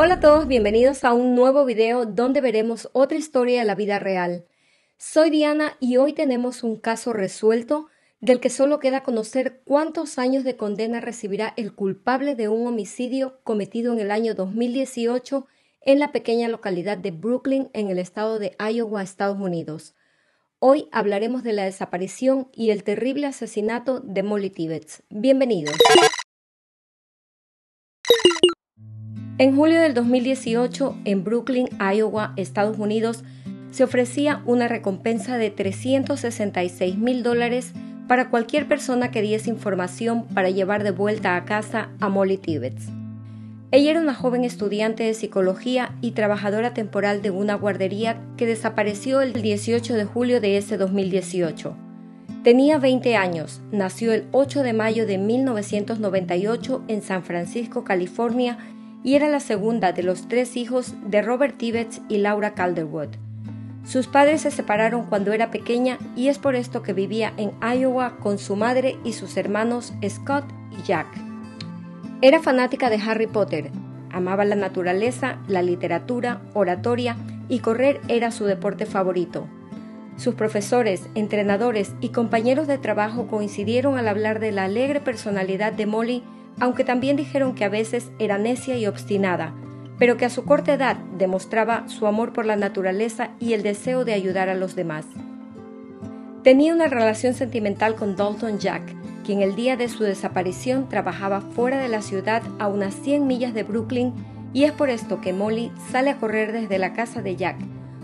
Hola a todos, bienvenidos a un nuevo video donde veremos otra historia de la vida real. Soy Diana y hoy tenemos un caso resuelto del que solo queda conocer cuántos años de condena recibirá el culpable de un homicidio cometido en el año 2018 en la pequeña localidad de Brooklyn en el estado de Iowa, Estados Unidos. Hoy hablaremos de la desaparición y el terrible asesinato de Molly Tibbetts. Bienvenidos. En julio del 2018, en Brooklyn, Iowa, Estados Unidos, se ofrecía una recompensa de 366 mil dólares para cualquier persona que diese información para llevar de vuelta a casa a Molly Tibbetts. Ella era una joven estudiante de psicología y trabajadora temporal de una guardería que desapareció el 18 de julio de ese 2018. Tenía 20 años, nació el 8 de mayo de 1998 en San Francisco, California, y era la segunda de los tres hijos de Robert Tibbetts y Laura Calderwood. Sus padres se separaron cuando era pequeña y es por esto que vivía en Iowa con su madre y sus hermanos Scott y Jack. Era fanática de Harry Potter, amaba la naturaleza, la literatura, oratoria y correr era su deporte favorito. Sus profesores, entrenadores y compañeros de trabajo coincidieron al hablar de la alegre personalidad de Molly aunque también dijeron que a veces era necia y obstinada, pero que a su corta edad demostraba su amor por la naturaleza y el deseo de ayudar a los demás. Tenía una relación sentimental con Dalton Jack, quien el día de su desaparición trabajaba fuera de la ciudad a unas 100 millas de Brooklyn y es por esto que Molly sale a correr desde la casa de Jack,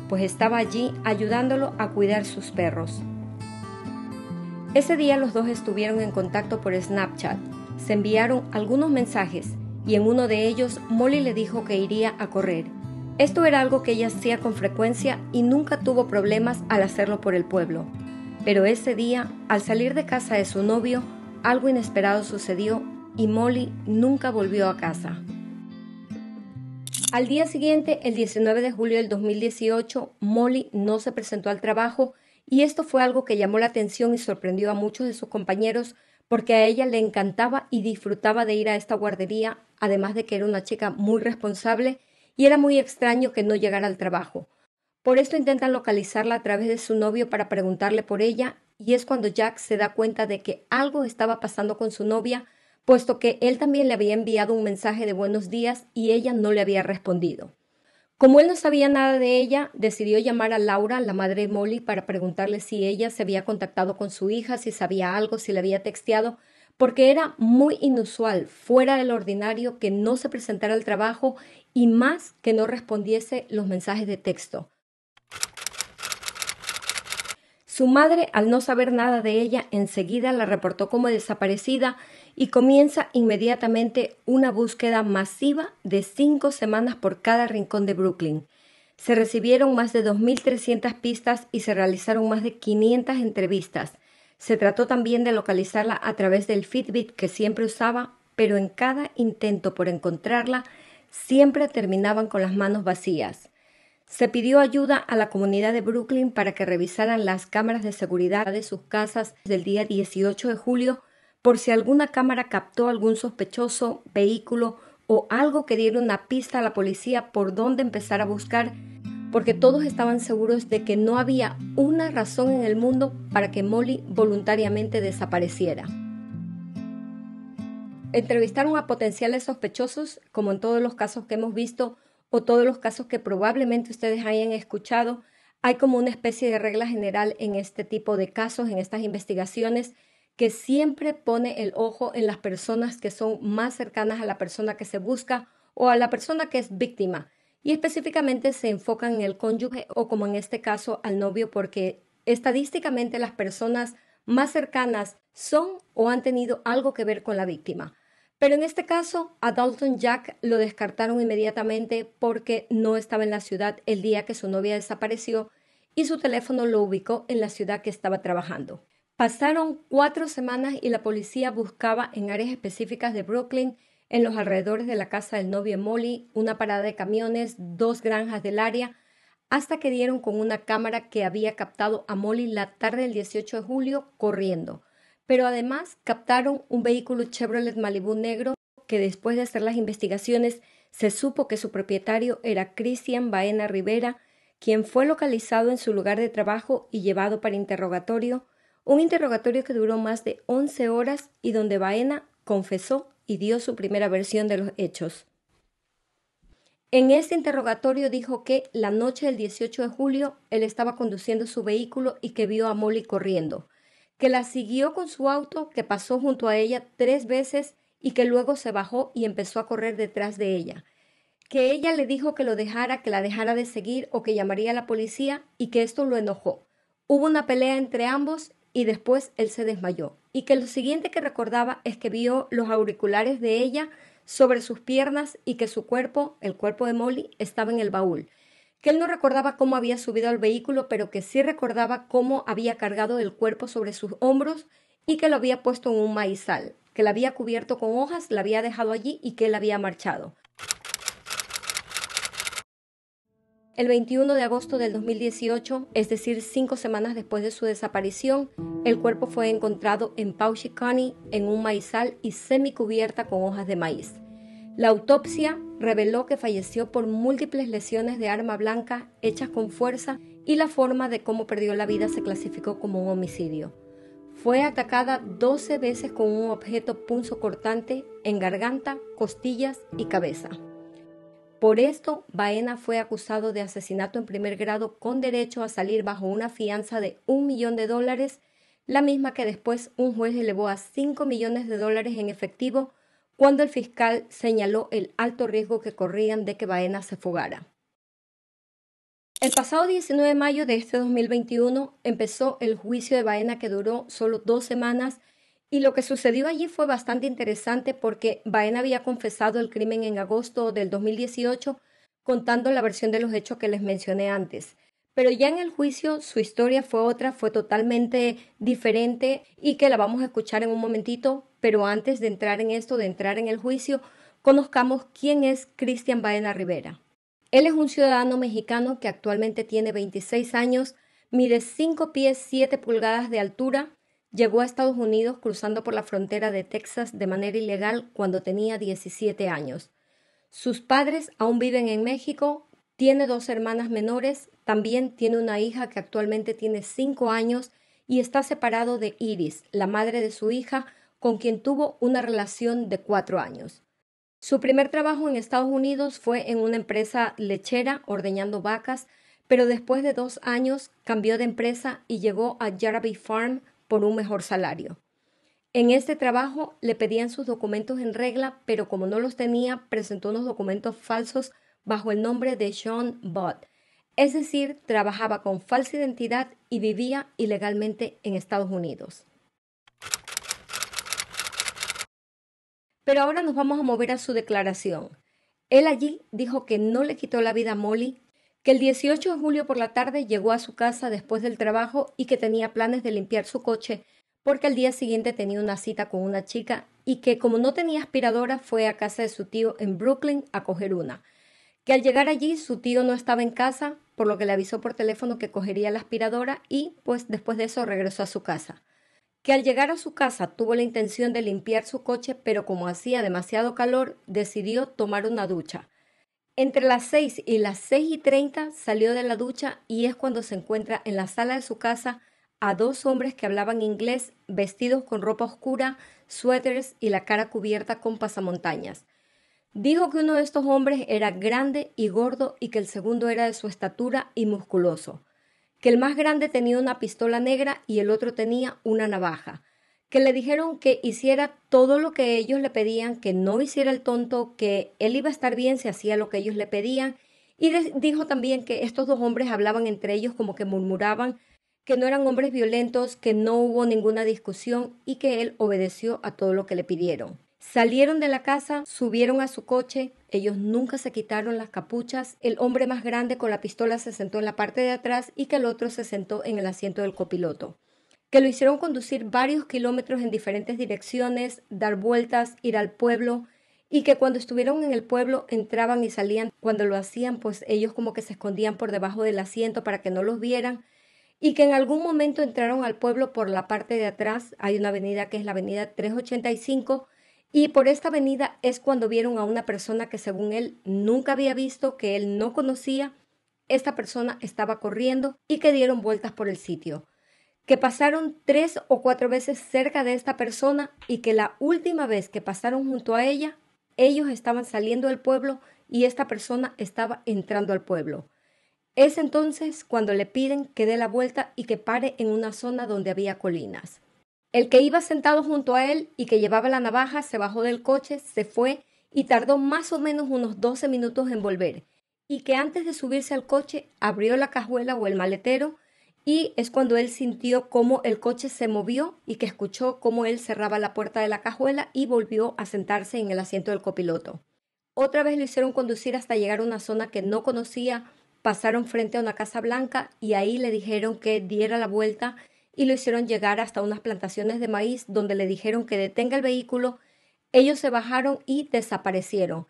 pues estaba allí ayudándolo a cuidar sus perros. Ese día los dos estuvieron en contacto por Snapchat se enviaron algunos mensajes y en uno de ellos Molly le dijo que iría a correr. Esto era algo que ella hacía con frecuencia y nunca tuvo problemas al hacerlo por el pueblo. Pero ese día, al salir de casa de su novio, algo inesperado sucedió y Molly nunca volvió a casa. Al día siguiente, el 19 de julio del 2018, Molly no se presentó al trabajo y esto fue algo que llamó la atención y sorprendió a muchos de sus compañeros porque a ella le encantaba y disfrutaba de ir a esta guardería, además de que era una chica muy responsable y era muy extraño que no llegara al trabajo. Por esto intentan localizarla a través de su novio para preguntarle por ella y es cuando Jack se da cuenta de que algo estaba pasando con su novia, puesto que él también le había enviado un mensaje de buenos días y ella no le había respondido. Como él no sabía nada de ella, decidió llamar a Laura, la madre de Molly, para preguntarle si ella se había contactado con su hija, si sabía algo, si le había texteado, porque era muy inusual, fuera del ordinario, que no se presentara al trabajo y más que no respondiese los mensajes de texto. Su madre, al no saber nada de ella, enseguida la reportó como desaparecida y comienza inmediatamente una búsqueda masiva de cinco semanas por cada rincón de Brooklyn. Se recibieron más de 2.300 pistas y se realizaron más de 500 entrevistas. Se trató también de localizarla a través del Fitbit que siempre usaba, pero en cada intento por encontrarla siempre terminaban con las manos vacías. Se pidió ayuda a la comunidad de Brooklyn para que revisaran las cámaras de seguridad de sus casas del día 18 de julio por si alguna cámara captó algún sospechoso, vehículo o algo que diera una pista a la policía por dónde empezar a buscar, porque todos estaban seguros de que no había una razón en el mundo para que Molly voluntariamente desapareciera. Entrevistaron a potenciales sospechosos, como en todos los casos que hemos visto, o todos los casos que probablemente ustedes hayan escuchado, hay como una especie de regla general en este tipo de casos, en estas investigaciones, que siempre pone el ojo en las personas que son más cercanas a la persona que se busca o a la persona que es víctima. Y específicamente se enfocan en el cónyuge o como en este caso al novio porque estadísticamente las personas más cercanas son o han tenido algo que ver con la víctima. Pero en este caso, a Dalton Jack lo descartaron inmediatamente porque no estaba en la ciudad el día que su novia desapareció y su teléfono lo ubicó en la ciudad que estaba trabajando. Pasaron cuatro semanas y la policía buscaba en áreas específicas de Brooklyn, en los alrededores de la casa del novio Molly, una parada de camiones, dos granjas del área, hasta que dieron con una cámara que había captado a Molly la tarde del 18 de julio corriendo pero además captaron un vehículo Chevrolet Malibu negro que después de hacer las investigaciones se supo que su propietario era Cristian Baena Rivera, quien fue localizado en su lugar de trabajo y llevado para interrogatorio, un interrogatorio que duró más de 11 horas y donde Baena confesó y dio su primera versión de los hechos. En este interrogatorio dijo que la noche del 18 de julio él estaba conduciendo su vehículo y que vio a Molly corriendo que la siguió con su auto, que pasó junto a ella tres veces y que luego se bajó y empezó a correr detrás de ella, que ella le dijo que lo dejara, que la dejara de seguir o que llamaría a la policía y que esto lo enojó. Hubo una pelea entre ambos y después él se desmayó, y que lo siguiente que recordaba es que vio los auriculares de ella sobre sus piernas y que su cuerpo, el cuerpo de Molly, estaba en el baúl, que él no recordaba cómo había subido al vehículo, pero que sí recordaba cómo había cargado el cuerpo sobre sus hombros y que lo había puesto en un maizal, que la había cubierto con hojas, la había dejado allí y que él había marchado. El 21 de agosto del 2018, es decir, cinco semanas después de su desaparición, el cuerpo fue encontrado en Pauchicani, en un maizal y semicubierta con hojas de maíz. La autopsia reveló que falleció por múltiples lesiones de arma blanca hechas con fuerza y la forma de cómo perdió la vida se clasificó como un homicidio. Fue atacada 12 veces con un objeto cortante en garganta, costillas y cabeza. Por esto, Baena fue acusado de asesinato en primer grado con derecho a salir bajo una fianza de un millón de dólares, la misma que después un juez elevó a 5 millones de dólares en efectivo cuando el fiscal señaló el alto riesgo que corrían de que Baena se fugara. El pasado 19 de mayo de este 2021 empezó el juicio de Baena que duró solo dos semanas y lo que sucedió allí fue bastante interesante porque Baena había confesado el crimen en agosto del 2018 contando la versión de los hechos que les mencioné antes. Pero ya en el juicio su historia fue otra, fue totalmente diferente y que la vamos a escuchar en un momentito, pero antes de entrar en esto, de entrar en el juicio, conozcamos quién es Cristian Baena Rivera. Él es un ciudadano mexicano que actualmente tiene 26 años, mide 5 pies 7 pulgadas de altura, llegó a Estados Unidos cruzando por la frontera de Texas de manera ilegal cuando tenía 17 años. Sus padres aún viven en México, tiene dos hermanas menores, también tiene una hija que actualmente tiene 5 años y está separado de Iris, la madre de su hija, con quien tuvo una relación de cuatro años. Su primer trabajo en Estados Unidos fue en una empresa lechera ordeñando vacas, pero después de dos años cambió de empresa y llegó a Jaraby Farm por un mejor salario. En este trabajo le pedían sus documentos en regla, pero como no los tenía, presentó unos documentos falsos bajo el nombre de Sean Bott. Es decir, trabajaba con falsa identidad y vivía ilegalmente en Estados Unidos. Pero ahora nos vamos a mover a su declaración. Él allí dijo que no le quitó la vida a Molly, que el 18 de julio por la tarde llegó a su casa después del trabajo y que tenía planes de limpiar su coche porque al día siguiente tenía una cita con una chica y que como no tenía aspiradora fue a casa de su tío en Brooklyn a coger una. Que al llegar allí su tío no estaba en casa, por lo que le avisó por teléfono que cogería la aspiradora y pues después de eso regresó a su casa que al llegar a su casa tuvo la intención de limpiar su coche, pero como hacía demasiado calor, decidió tomar una ducha. Entre las seis y las seis y treinta salió de la ducha y es cuando se encuentra en la sala de su casa a dos hombres que hablaban inglés, vestidos con ropa oscura, suéteres y la cara cubierta con pasamontañas. Dijo que uno de estos hombres era grande y gordo y que el segundo era de su estatura y musculoso que el más grande tenía una pistola negra y el otro tenía una navaja, que le dijeron que hiciera todo lo que ellos le pedían, que no hiciera el tonto, que él iba a estar bien si hacía lo que ellos le pedían, y dijo también que estos dos hombres hablaban entre ellos como que murmuraban, que no eran hombres violentos, que no hubo ninguna discusión y que él obedeció a todo lo que le pidieron. Salieron de la casa, subieron a su coche, ellos nunca se quitaron las capuchas, el hombre más grande con la pistola se sentó en la parte de atrás y que el otro se sentó en el asiento del copiloto, que lo hicieron conducir varios kilómetros en diferentes direcciones, dar vueltas, ir al pueblo, y que cuando estuvieron en el pueblo entraban y salían, cuando lo hacían pues ellos como que se escondían por debajo del asiento para que no los vieran, y que en algún momento entraron al pueblo por la parte de atrás, hay una avenida que es la avenida 385, y por esta avenida es cuando vieron a una persona que según él nunca había visto, que él no conocía. Esta persona estaba corriendo y que dieron vueltas por el sitio. Que pasaron tres o cuatro veces cerca de esta persona y que la última vez que pasaron junto a ella, ellos estaban saliendo del pueblo y esta persona estaba entrando al pueblo. Es entonces cuando le piden que dé la vuelta y que pare en una zona donde había colinas. El que iba sentado junto a él y que llevaba la navaja se bajó del coche, se fue y tardó más o menos unos 12 minutos en volver, y que antes de subirse al coche abrió la cajuela o el maletero, y es cuando él sintió cómo el coche se movió y que escuchó cómo él cerraba la puerta de la cajuela y volvió a sentarse en el asiento del copiloto. Otra vez lo hicieron conducir hasta llegar a una zona que no conocía, pasaron frente a una casa blanca y ahí le dijeron que diera la vuelta y lo hicieron llegar hasta unas plantaciones de maíz donde le dijeron que detenga el vehículo. Ellos se bajaron y desaparecieron.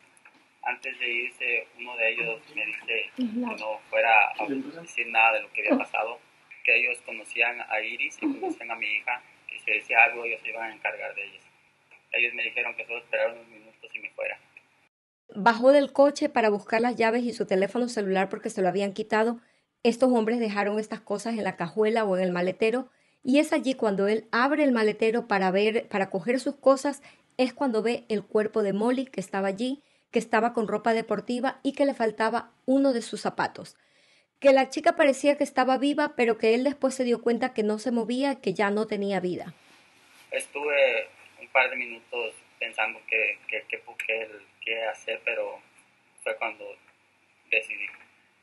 Antes de irse, uno de ellos me dice que no fuera a decir nada de lo que había pasado, que ellos conocían a Iris y conocían a mi hija, que si decía algo ellos se iban a encargar de ellos. Ellos me dijeron que solo esperara unos minutos y me fuera. Bajó del coche para buscar las llaves y su teléfono celular porque se lo habían quitado estos hombres dejaron estas cosas en la cajuela o en el maletero y es allí cuando él abre el maletero para ver para coger sus cosas es cuando ve el cuerpo de Molly que estaba allí, que estaba con ropa deportiva y que le faltaba uno de sus zapatos. Que la chica parecía que estaba viva, pero que él después se dio cuenta que no se movía, que ya no tenía vida. Estuve un par de minutos pensando qué que, qué hacer, pero fue cuando decidí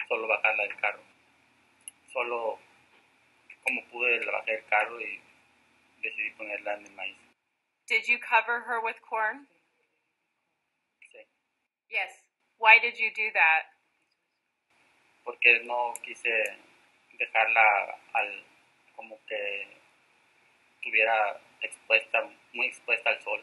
solo bajarla del carro solo como pude hacer el carro y decidí ponerla en el maíz. Did you cover her with corn? Sí. Yes. Why did you do that? Porque no quise dejarla al como que tuviera expuesta, muy expuesta al sol.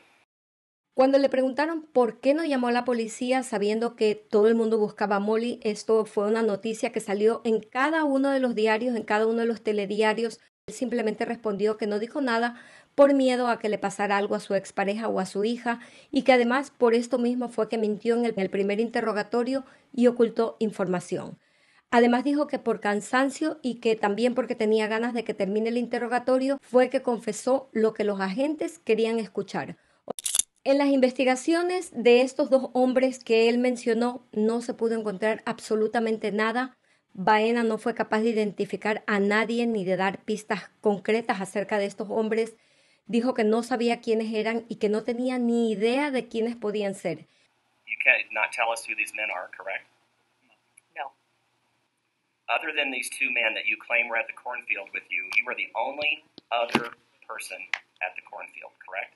Cuando le preguntaron por qué no llamó a la policía sabiendo que todo el mundo buscaba a Molly, esto fue una noticia que salió en cada uno de los diarios, en cada uno de los telediarios. Él simplemente respondió que no dijo nada por miedo a que le pasara algo a su expareja o a su hija y que además por esto mismo fue que mintió en el, en el primer interrogatorio y ocultó información. Además dijo que por cansancio y que también porque tenía ganas de que termine el interrogatorio fue que confesó lo que los agentes querían escuchar. En las investigaciones de estos dos hombres que él mencionó no se pudo encontrar absolutamente nada. Baena no fue capaz de identificar a nadie ni de dar pistas concretas acerca de estos hombres. Dijo que no sabía quiénes eran y que no tenía ni idea de quiénes podían ser. You cannot tell us who these men are, correct? No. Other than these two men that you claim were at the cornfield with you, you were the only other person at the cornfield, correct?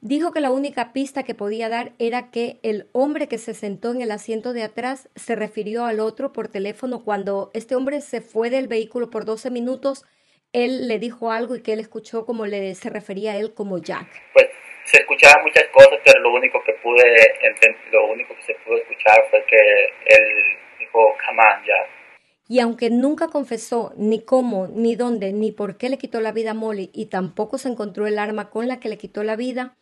Dijo que la única pista que podía dar era que el hombre que se sentó en el asiento de atrás se refirió al otro por teléfono cuando este hombre se fue del vehículo por 12 minutos. Él le dijo algo y que él escuchó como le se refería a él como Jack. Pues se escuchaban muchas cosas, pero lo único que pude lo único que se pudo escuchar fue que él dijo, "Come on, Jack." Y aunque nunca confesó ni cómo, ni dónde, ni por qué le quitó la vida Molly y tampoco se encontró el arma con la que le quitó la vida,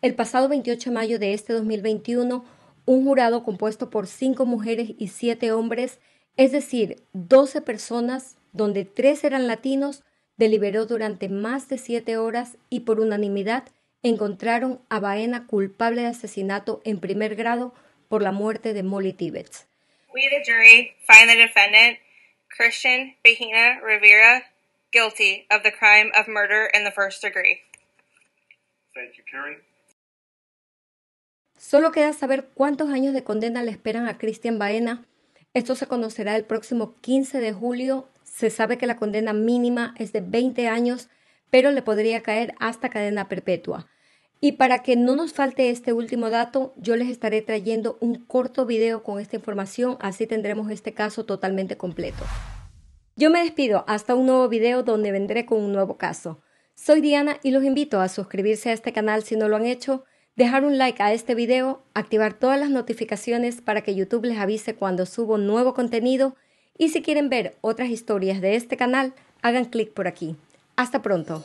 el pasado 28 de mayo de este 2021, un jurado compuesto por cinco mujeres y siete hombres, es decir, doce personas, donde tres eran latinos, deliberó durante más de siete horas y por unanimidad encontraron a Baena culpable de asesinato en primer grado por la muerte de Molly Tibbetts. Christian Bahena Rivera guilty of the crime of murder in the first degree. Thank Karen. Solo queda saber cuántos años de condena le esperan a Christian Baena. Esto se conocerá el próximo 15 de julio. Se sabe que la condena mínima es de 20 años, pero le podría caer hasta cadena perpetua. Y para que no nos falte este último dato, yo les estaré trayendo un corto video con esta información, así tendremos este caso totalmente completo. Yo me despido hasta un nuevo video donde vendré con un nuevo caso. Soy Diana y los invito a suscribirse a este canal si no lo han hecho, dejar un like a este video, activar todas las notificaciones para que YouTube les avise cuando subo nuevo contenido y si quieren ver otras historias de este canal, hagan clic por aquí. Hasta pronto.